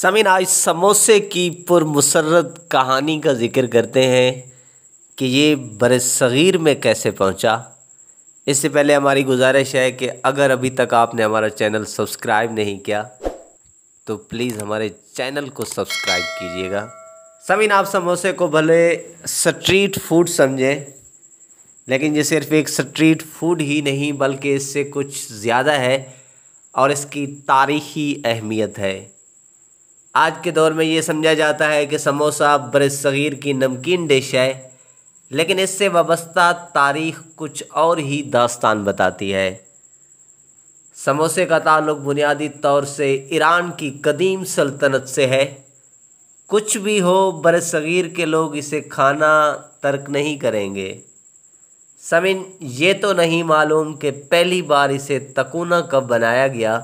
समीन आज समोसे की पुरमसरत कहानी का जिक्र करते हैं कि ये बर सग़ीर में कैसे पहुंचा इससे पहले हमारी गुजारिश है कि अगर अभी तक आपने हमारा चैनल सब्सक्राइब नहीं किया तो प्लीज़ हमारे चैनल को सब्सक्राइब कीजिएगा समीन आप समोसे को भले स्ट्रीट फूड समझें लेकिन ये सिर्फ एक स्ट्रीट फूड ही नहीं बल्कि इससे कुछ ज़्यादा है और इसकी तारीखी अहमियत है आज के दौर में ये समझा जाता है कि समोसा बरसगीर की नमकीन डिश है लेकिन इससे वाबस्ता तारीख कुछ और ही दास्तान बताती है समोसे का ताल्लुक बुनियादी तौर से ईरान की कदीम सल्तनत से है कुछ भी हो बरसगीर के लोग इसे खाना तर्क नहीं करेंगे समिन ये तो नहीं मालूम कि पहली बार इसे तकुना कब बनाया गया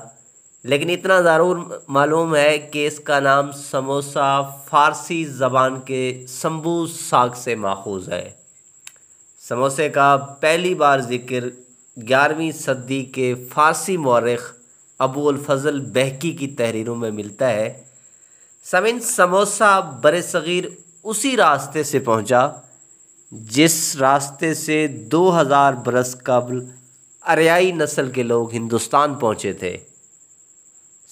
लेकिन इतना ज़रूर मालूम है कि इसका नाम समोसा फारसी ज़बान के शम्बू साग से माखूज है समोसे का पहली बार जिक्र ग्यारहवीं सदी के फ़ारसी मौरख अबू फजल बहकी की तहरीरों में मिलता है समिन समोसा बर सग़ीर उसी रास्ते से पहुंचा जिस रास्ते से 2000 बरस कबल अरियाई नस्ल के लोग हिंदुस्तान पहुंचे थे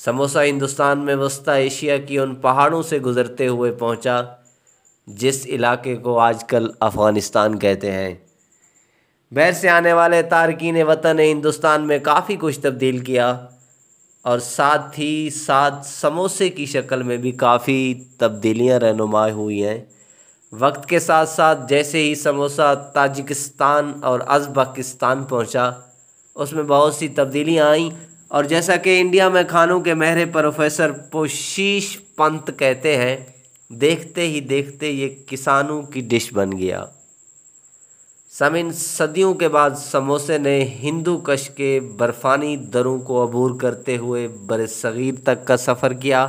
समोसा हिंदुस्तान में वस्ता एशिया की उन पहाड़ों से गुज़रते हुए पहुंचा जिस इलाके को आजकल अफ़गानिस्तान कहते हैं बैर से आने वाले तारकिन वतन ने हिंदुस्तान में काफ़ी कुछ तब्दील किया और साथ ही साथ समोसे की शक्ल में भी काफ़ी तब्दीलियां रहनुमा हुई हैं वक्त के साथ साथ जैसे ही समोसा ताजिकिस्तान और अजबकिस्तान पहुंचा उसमें बहुत सी तब्दीलियां आईं और जैसा कि इंडिया में खानों के महरे प्रोफेसर पोशीश पंत कहते हैं देखते ही देखते ये किसानों की डिश बन गया समिन सदियों के बाद समोसे ने हिंदू कश के बर्फानी दरों को अबूर करते हुए बर सग़ीर तक का सफ़र किया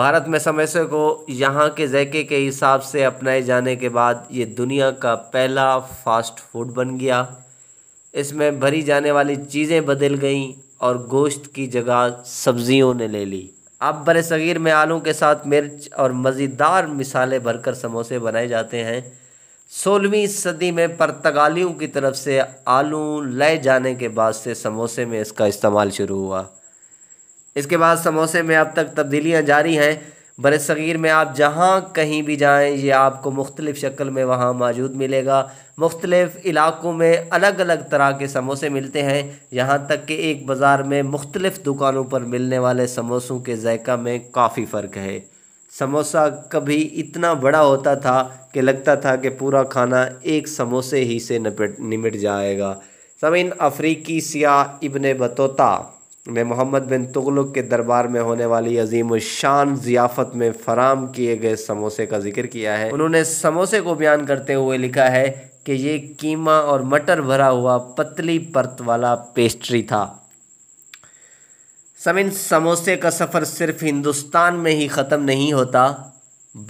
भारत में समोसे को यहाँ के जैके के हिसाब से अपनाए जाने के बाद ये दुनिया का पहला फास्ट फूड बन गया इसमें भरी जाने वाली चीज़ें बदल गईं और गोश्त की जगह सब्जियों ने ले ली अब बर सग़ीर में आलू के साथ मिर्च और मज़ेदार मिसालें भरकर समोसे बनाए जाते हैं सोलहवीं सदी में पर्तगालियों की तरफ से आलू ले जाने के बाद से समोसे में इसका इस्तेमाल शुरू हुआ इसके बाद समोसे में अब तक तब्दीलियां जारी हैं बर सग़ीर में आप जहाँ कहीं भी जाएँ ये आपको मुख्तलिफ़ शक्ल में वहाँ मौजूद मिलेगा मुख्तलिफ़ इलाक़ों में अलग अलग तरह के समोसे मिलते हैं यहाँ तक कि एक बाज़ार में मुख्तलिफ़ दुकानों पर मिलने वाले समोसों के जायका में काफ़ी फ़र्क है समोसा कभी इतना बड़ा होता था कि लगता था कि पूरा खाना एक समोसे ही से निपट निमट जाएगा समीन अफ्रीकी सिया इबन बतोता में मोहम्मद बिन तुगलक के दरबार में होने वाली अजीम शान ज़ियाफ़त में फराम किए गए समोसे का जिक्र किया है उन्होंने समोसे को बयान करते हुए लिखा है कि ये कीमा और मटर भरा हुआ पतली परत वाला पेस्ट्री था समिन समोसे का सफ़र सिर्फ हिंदुस्तान में ही ख़त्म नहीं होता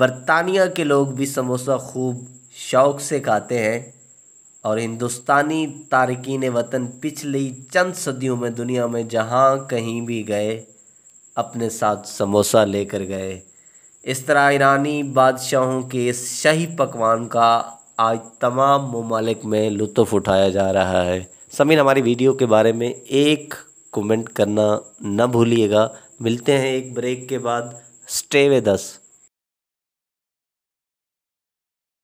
बरतानिया के लोग भी समोसा खूब शौक़ से खाते हैं और हिंदुस्तानी तारकिन वतन पिछली चंद सदियों में दुनिया में जहाँ कहीं भी गए अपने साथ समोसा लेकर गए इस तरह ईरानी बादशाहों के इस शाही पकवान का आज तमाम ममालिक में लुत्फ़ उठाया जा रहा है समीन हमारी वीडियो के बारे में एक कमेंट करना न भूलिएगा मिलते हैं एक ब्रेक के बाद स्टे वे दस